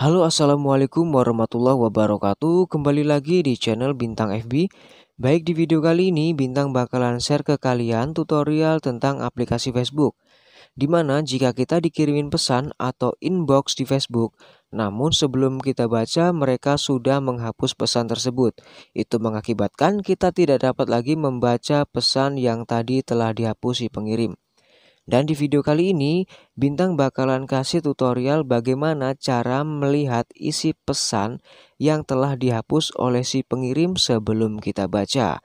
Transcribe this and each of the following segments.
Halo assalamualaikum warahmatullahi wabarakatuh Kembali lagi di channel Bintang FB Baik di video kali ini Bintang bakalan share ke kalian tutorial tentang aplikasi Facebook Dimana jika kita dikirimin pesan atau inbox di Facebook Namun sebelum kita baca mereka sudah menghapus pesan tersebut Itu mengakibatkan kita tidak dapat lagi membaca pesan yang tadi telah dihapus dihapusi pengirim dan di video kali ini, Bintang bakalan kasih tutorial bagaimana cara melihat isi pesan yang telah dihapus oleh si pengirim sebelum kita baca.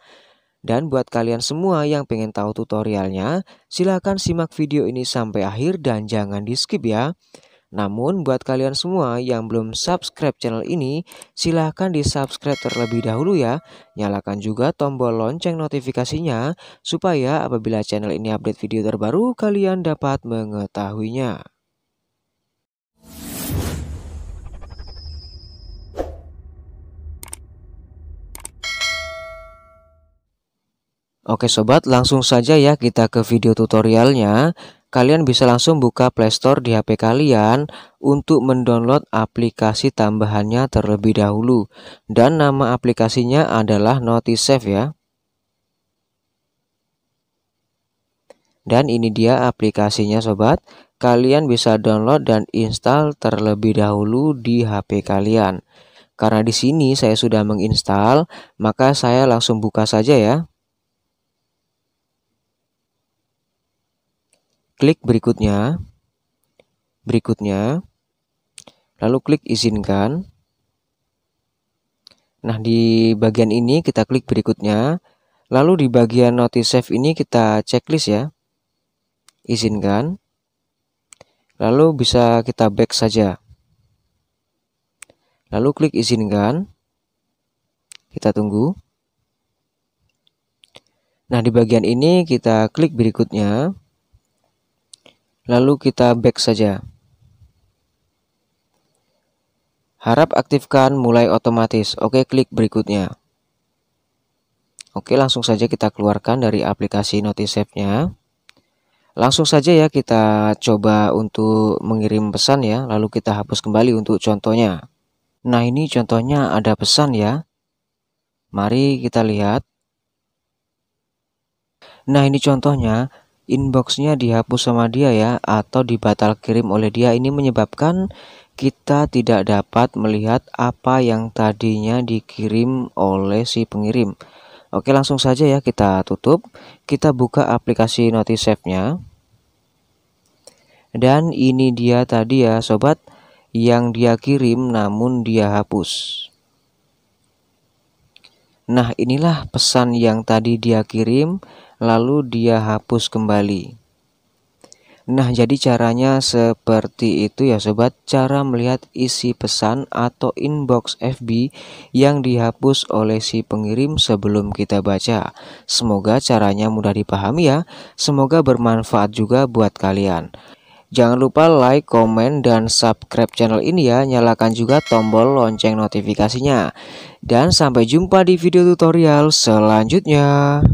Dan buat kalian semua yang pengen tahu tutorialnya, silahkan simak video ini sampai akhir dan jangan di skip ya. Namun buat kalian semua yang belum subscribe channel ini, silahkan di subscribe terlebih dahulu ya. Nyalakan juga tombol lonceng notifikasinya supaya apabila channel ini update video terbaru kalian dapat mengetahuinya. Oke sobat, langsung saja ya kita ke video tutorialnya. Kalian bisa langsung buka Playstore di HP kalian untuk mendownload aplikasi tambahannya terlebih dahulu. Dan nama aplikasinya adalah Notisave ya. Dan ini dia aplikasinya sobat. Kalian bisa download dan install terlebih dahulu di HP kalian. Karena di sini saya sudah menginstal, maka saya langsung buka saja ya. Klik berikutnya. Berikutnya. Lalu klik izinkan. Nah, di bagian ini kita klik berikutnya. Lalu di bagian notice save ini kita checklist ya. Izinkan. Lalu bisa kita back saja. Lalu klik izinkan. Kita tunggu. Nah, di bagian ini kita klik berikutnya. Lalu kita back saja. Harap aktifkan mulai otomatis. Oke, klik berikutnya. Oke, langsung saja kita keluarkan dari aplikasi save nya Langsung saja ya kita coba untuk mengirim pesan ya, lalu kita hapus kembali untuk contohnya. Nah, ini contohnya ada pesan ya. Mari kita lihat. Nah, ini contohnya inboxnya dihapus sama dia ya atau dibatal kirim oleh dia ini menyebabkan kita tidak dapat melihat apa yang tadinya dikirim oleh si pengirim Oke langsung saja ya kita tutup kita buka aplikasi notisave nya dan ini dia tadi ya sobat yang dia kirim namun dia hapus Nah inilah pesan yang tadi dia kirim lalu dia hapus kembali. Nah, jadi caranya seperti itu ya sobat, cara melihat isi pesan atau inbox FB yang dihapus oleh si pengirim sebelum kita baca. Semoga caranya mudah dipahami ya. Semoga bermanfaat juga buat kalian. Jangan lupa like, komen, dan subscribe channel ini ya. Nyalakan juga tombol lonceng notifikasinya. Dan sampai jumpa di video tutorial selanjutnya.